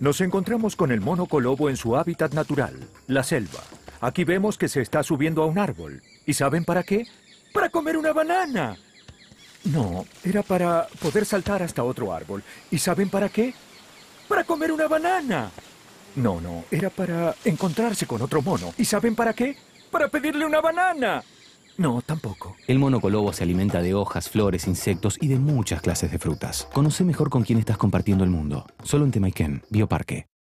Nos encontramos con el mono colobo en su hábitat natural, la selva. Aquí vemos que se está subiendo a un árbol. ¿Y saben para qué? ¡Para comer una banana! No, era para poder saltar hasta otro árbol. ¿Y saben para qué? ¡Para comer una banana! No, no, era para encontrarse con otro mono. ¿Y saben para qué? ¡Para pedirle una banana! No, tampoco. El monocolobo se alimenta de hojas, flores, insectos y de muchas clases de frutas. Conoce mejor con quién estás compartiendo el mundo. Solo en Temaiken, Bioparque.